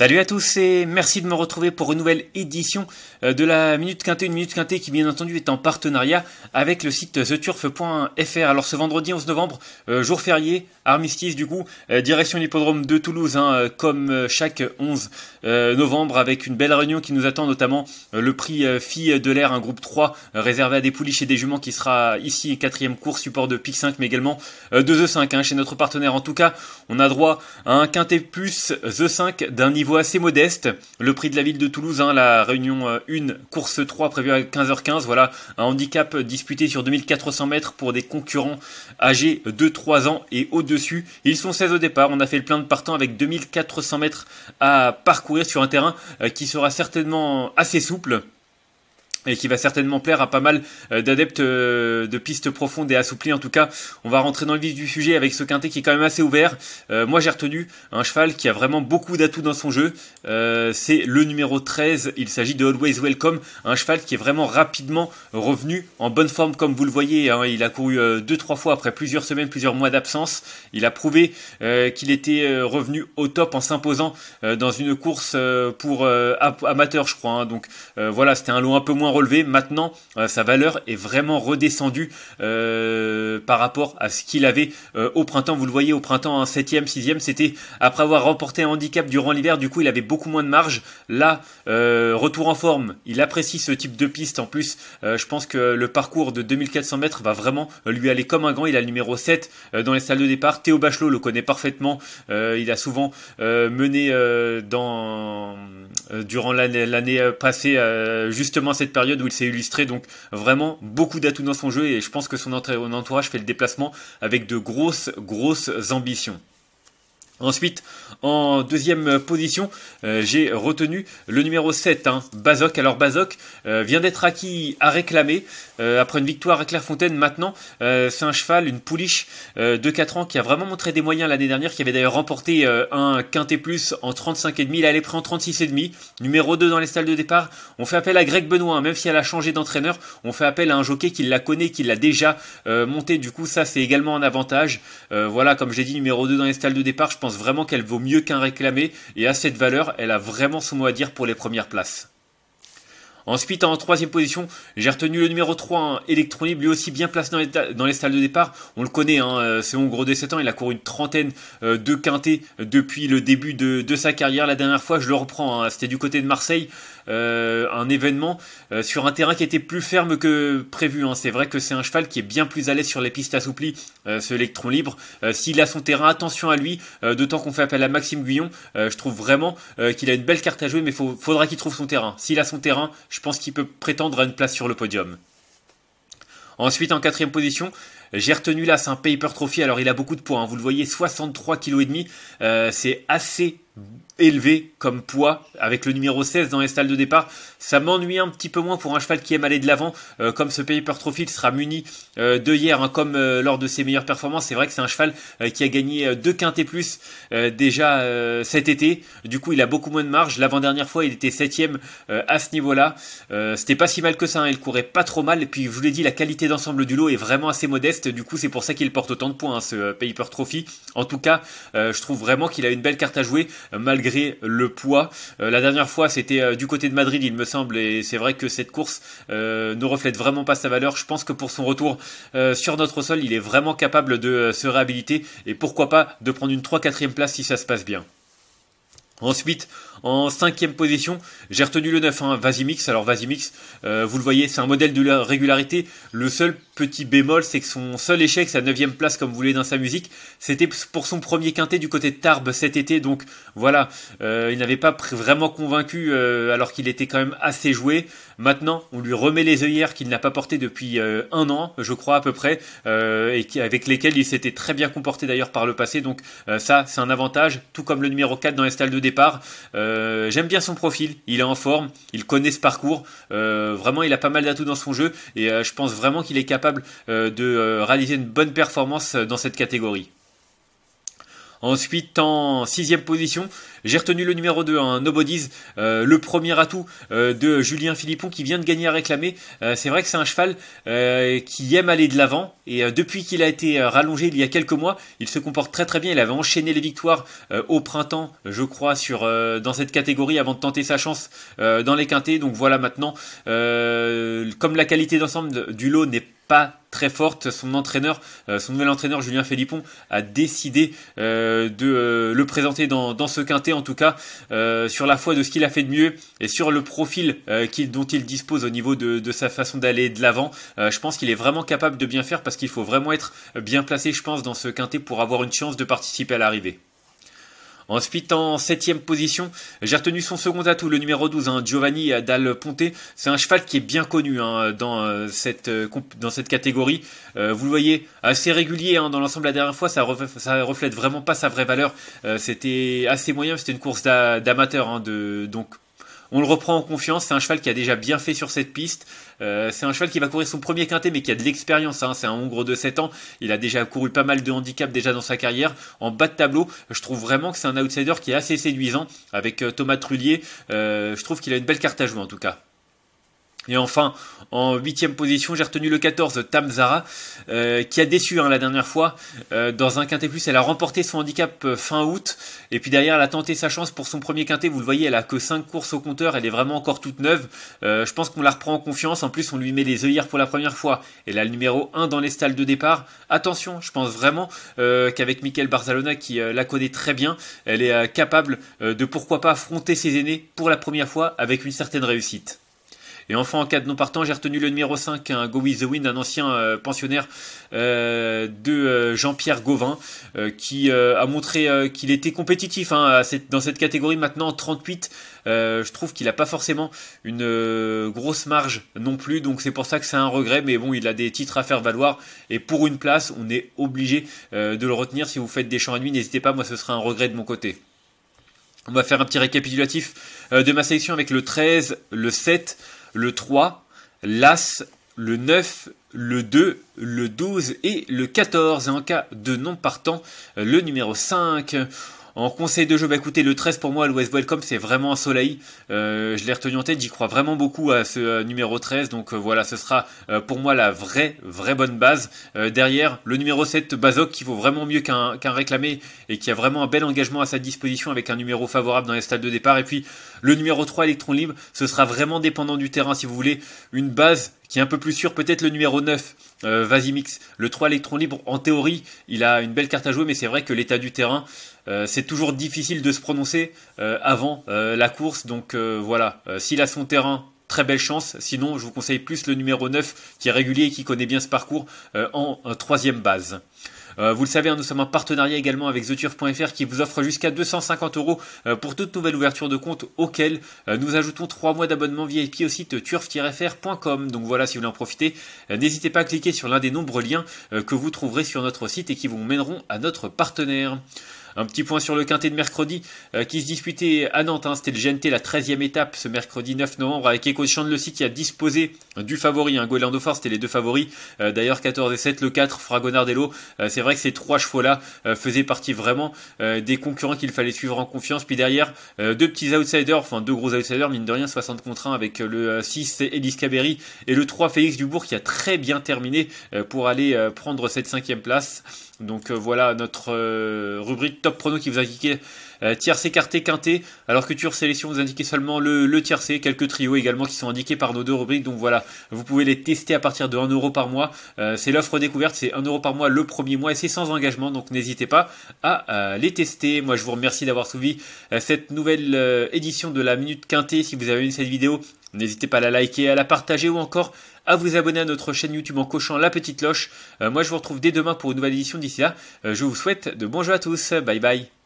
Salut à tous et merci de me retrouver pour une nouvelle édition euh, de la Minute Quintée, une Minute Quintée qui bien entendu est en partenariat avec le site theturf.fr. Alors ce vendredi 11 novembre, euh, jour férié, armistice du coup, euh, direction l'hippodrome de Toulouse, hein, comme chaque 11 novembre, avec une belle réunion qui nous attend notamment le prix fille de l'air, un groupe 3 réservé à des pouliches et des juments qui sera ici quatrième course, support de PIC 5 mais également de The 5 hein, chez notre partenaire. En tout cas, on a droit à un Quintée plus The 5 d'un niveau assez modeste. Le prix de la ville de Toulouse, hein, la réunion 1, euh, course 3 prévue à 15h15. Voilà, un handicap disputé sur 2400 mètres pour des concurrents âgés de 3 ans et au-dessus. Ils sont 16 au départ. On a fait le plein de partant avec 2400 mètres à parcourir sur un terrain euh, qui sera certainement assez souple et qui va certainement plaire à pas mal euh, d'adeptes euh, de pistes profondes et assouplies. En tout cas, on va rentrer dans le vif du sujet avec ce quintet qui est quand même assez ouvert. Euh, moi, j'ai retenu un cheval qui a vraiment beaucoup d'atouts dans son jeu. c'est le numéro 13. Il s'agit de Always Welcome, un cheval qui est vraiment rapidement revenu en bonne forme, comme vous le voyez. Hein. Il a couru deux, trois fois après plusieurs semaines, plusieurs mois d'absence. Il a prouvé qu'il était revenu au top en s'imposant dans une course pour amateurs, je crois. Hein. Donc voilà, c'était un lot un peu moins relevé. Maintenant, euh, sa valeur est vraiment redescendue euh, par rapport à ce qu'il avait euh, au printemps. Vous le voyez au printemps, 7ème, hein, 6ème, c'était après avoir remporté un handicap durant l'hiver, du coup il avait beaucoup moins de marge. Là, retour en forme, il apprécie ce type de piste. En plus, je pense que le parcours de 2400 mètres va vraiment lui aller comme un gant. Il a le numéro 7 dans les salles de départ. Théo Bachelot le connaît parfaitement. il a souvent mené dans, durant l'année passée justement cette période période où il s'est illustré, donc vraiment beaucoup d'atouts dans son jeu et je pense que son entourage fait le déplacement avec de grosses, grosses ambitions. Ensuite, en deuxième position, euh, j'ai retenu le numéro 7, hein, Bazoc. Alors Bazoc euh, vient d'être acquis à réclamer euh, après une victoire à Clairefontaine. Maintenant, c'est un cheval, une pouliche de 4 ans qui a vraiment montré des moyens l'année dernière, qui avait d'ailleurs remporté un quintet plus en 35,5. Il elle est prise en 36,5. Numéro 2 dans les stalles de départ. On fait appel à Greg Benoît, hein, même si elle a changé d'entraîneur. On fait appel à un jockey qui la connaît, qui l'a déjà monté. Du coup, ça, c'est également un avantage. voilà, comme j'ai dit, numéro 2 dans les stalles de départ, je pense pense vraiment qu'elle vaut mieux qu'un réclamé et à cette valeur, elle a vraiment son mot à dire pour les premières places. Ensuite, en troisième position, j'ai retenu le numéro 3, Electron hein, Libre, lui aussi bien placé dans les, dans les, salles de départ. On le connaît, hein, euh, c'est mon gros des 7 ans, il a couru une trentaine euh, de quintés euh, depuis le début de, sa carrière. La dernière fois, je le reprends, hein, c'était du côté de Marseille, un événement sur un terrain qui était plus ferme que prévu. Hein. C'est vrai que c'est un cheval qui est bien plus à l'aise sur les pistes assouplies, ce Electron Libre. S'il a son terrain, attention à lui, d'autant qu'on fait appel à Maxime Guyon. je trouve vraiment qu'il a une belle carte à jouer, mais il faudra qu'il trouve son terrain. S'il a son terrain, je pense qu'il peut prétendre à une place sur le podium. Ensuite, en quatrième position, j'ai retenu là, c'est un paper trophy, alors il a beaucoup de poids, hein. vous le voyez, 63,5 kg, demi. Euh, c'est assez élevé comme poids avec le numéro 16 dans les stalles de départ. Ça m'ennuie un petit peu moins pour un cheval qui aime aller de l'avant, euh, comme ce Paper Trophy il sera muni euh, de hier, hein, comme euh, lors de ses meilleures performances. C'est vrai que c'est un cheval qui a gagné deux quintés plus déjà cet été. Du coup, il a beaucoup moins de marge. L'avant-dernière fois, il était septième à ce niveau-là. C'était pas si mal que ça. Hein. Il courait pas trop mal. Et puis, je vous l'ai dit, la qualité d'ensemble du lot est vraiment assez modeste. Du coup, c'est pour ça qu'il porte autant de points, hein, ce Paper Trophy. En tout cas, je trouve vraiment qu'il a une belle carte à jouer malgré le poids. Euh, la dernière fois, c'était euh, du côté de Madrid, il me semble, et c'est vrai que cette course euh, ne reflète vraiment pas sa valeur. Je pense que pour son retour sur notre sol, il est vraiment capable de se réhabiliter et pourquoi pas de prendre une 3-4e place si ça se passe bien. Ensuite, en cinquième position, j'ai retenu le 9, hein, Vasimix. Alors Vasimix, euh, vous le voyez, c'est un modèle de régularité. Le seul petit bémol, c'est que son seul échec, sa neuvième place, comme vous voulez, dans sa musique, c'était pour son premier quintet du côté de Tarbes cet été. Donc voilà, euh, il n'avait pas vraiment convaincu euh, alors qu'il était quand même assez joué. Maintenant, on lui remet les œillères qu'il n'a pas portées depuis un an, je crois à peu près, et avec lesquelles il s'était très bien comporté d'ailleurs par le passé. Donc ça, c'est un avantage, tout comme le numéro 4 dans Estal de d euh, j'aime bien son profil, il est en forme, il connaît ce parcours, euh, vraiment il a pas mal d'atouts dans son jeu et euh, je pense vraiment qu'il est capable de réaliser une bonne performance dans cette catégorie. Ensuite, en sixième position, j'ai retenu le numéro 2, un Nobody's, le premier atout euh, de Julien Philippon qui vient de gagner à réclamer. Euh, c'est vrai que c'est un cheval euh, qui aime aller de l'avant et depuis qu'il a été rallongé il y a quelques mois, il se comporte très très bien. Il avait enchaîné les victoires au printemps, je crois, sur dans cette catégorie avant de tenter sa chance dans les quintés. Donc voilà maintenant, comme la qualité d'ensemble du lot n'est pas pas très forte. Son entraîneur, euh, son nouvel entraîneur Julien Philippon a décidé euh, de euh, le présenter dans, ce quintet, en tout cas sur la foi de ce qu'il a fait de mieux et sur le profil dont il dispose au niveau de, de sa façon d'aller de l'avant. je pense qu'il est vraiment capable de bien faire parce qu'il faut vraiment être bien placé, je pense, dans ce quintet pour avoir une chance de participer à l'arrivée. Ensuite, en septième position, j'ai retenu son second atout, le numéro 12, hein, Giovanni Dal Ponte. C'est un cheval qui est bien connu hein, dans, euh, cette, euh, dans cette catégorie. Euh, vous le voyez, assez régulier hein, dans l'ensemble la dernière fois, ça, reflète, reflète vraiment pas sa vraie valeur. c'était assez moyen, c'était une course d'amateur, donc on le reprend en confiance. C'est un cheval qui a déjà bien fait sur cette piste. Euh, c'est un cheval qui va courir son premier quintet, mais qui a de l'expérience. Hein. C'est un Hongre de 7 ans. Il a déjà couru pas mal de handicaps déjà dans sa carrière. En bas de tableau, je trouve vraiment que c'est un outsider qui est assez séduisant avec euh, Thomas Trullier. Euh, je trouve qu'il a une belle carte à jouer en tout cas. Et enfin, en huitième position, j'ai retenu le 14, Tamzara, euh, qui a déçu hein, la dernière fois. Euh, dans un quintet plus, elle a remporté son handicap euh, fin août. Et puis derrière, elle a tenté sa chance pour son premier quintet. Vous le voyez, elle a que 5 courses au compteur. Elle est vraiment encore toute neuve. je pense qu'on la reprend en confiance. En plus, on lui met les œillères pour la première fois. Elle a le numéro 1 dans les stalles de départ. Attention, je pense vraiment qu'avec Michael Barzalona, qui la connaît très bien, elle est capable de pourquoi pas affronter ses aînés pour la première fois avec une certaine réussite. Et enfin, en cas de non partant, j'ai retenu le numéro 5, un Go With The Wind, un ancien euh, pensionnaire euh, de euh, Jean-Pierre Gauvin, qui a montré qu'il était compétitif hein, dans cette catégorie maintenant 38. je trouve qu'il n'a pas forcément une grosse marge non plus, donc c'est pour ça que c'est un regret, mais bon, il a des titres à faire valoir, et pour une place, on est obligé de le retenir. Si vous faites des champs à nuit, n'hésitez pas, moi ce sera un regret de mon côté. On va faire un petit récapitulatif euh, de ma sélection avec le 13, le 7, le 3, l'As, le 9, le 2, le 12 et le 14. Et en cas de non partant, euh, le numéro 5. En conseil de jeu, bah écoutez, le 13 pour moi, l'ouest Welcome, c'est vraiment un soleil. Euh, je l'ai retenu en tête, j'y crois vraiment beaucoup à ce euh, numéro 13. Donc euh, voilà, ce sera pour moi la vraie, vraie bonne base. derrière, le numéro 7, Bazoc, qui vaut vraiment mieux qu'un réclamé et qui a vraiment un bel engagement à sa disposition avec un numéro favorable dans les stades de départ. Et puis le numéro 3, Electron Libre, ce sera vraiment dépendant du terrain si vous voulez. Une base qui est un peu plus sûre. peut-être le numéro 9, euh, Vasimix. Le 3 Electron libre, en théorie, il a une belle carte à jouer, mais c'est vrai que l'état du terrain, euh, c'est toujours difficile de se prononcer euh, avant euh, la course. Donc voilà, s'il a son terrain, très belle chance. Sinon, je vous conseille plus le numéro 9 qui est régulier et qui connaît bien ce parcours en troisième base. vous le savez, hein, nous sommes en partenariat également avec TheTurf.fr qui vous offre jusqu'à 250 euros pour toute nouvelle ouverture de compte auquel nous ajoutons 3 mois d'abonnement VIP au site turf-fr.com. Donc voilà, si vous voulez en profiter, n'hésitez pas à cliquer sur l'un des nombreux liens que vous trouverez sur notre site et qui vous mèneront à notre partenaire. Un petit point sur le quintet de mercredi euh, qui se disputait à Nantes. Hein. C'était le GNT, la 13e étape ce mercredi 9 novembre avec le site qui a disposé du favori. Hein, Golin c'était les deux favoris. Euh, d'ailleurs, 14 et 7, le 4, Fragonardello. Euh, c'est vrai que ces trois chevaux-là euh, faisaient partie vraiment des concurrents qu'il fallait suivre en confiance. Puis derrière, deux petits outsiders, enfin deux gros outsiders, mine de rien, 60 contre 1 avec le 6 Elis Caberry et le 3 Félix Dubourg qui a très bien terminé pour aller prendre cette cinquième place. Donc voilà notre rubrique top top prono qui vous a kické euh, tiercé, quarté, quinté, alors que tu Sélection vous indiquez seulement le, le tiercé, quelques trios également qui sont indiqués par nos deux rubriques, donc voilà, vous pouvez les tester à partir de 1 euro par mois. Euh, c'est l'offre découverte, c'est un euro par mois le premier mois et c'est sans engagement, donc n'hésitez pas à euh, les tester. Moi je vous remercie d'avoir suivi cette nouvelle édition de la Minute Quintée. Si vous avez aimé cette vidéo, n'hésitez pas à la liker, à la partager ou encore à vous abonner à notre chaîne YouTube en cochant la petite cloche. moi, je vous retrouve dès demain pour une nouvelle édition. D'ici là, je vous souhaite de bons jeux à tous. Bye bye.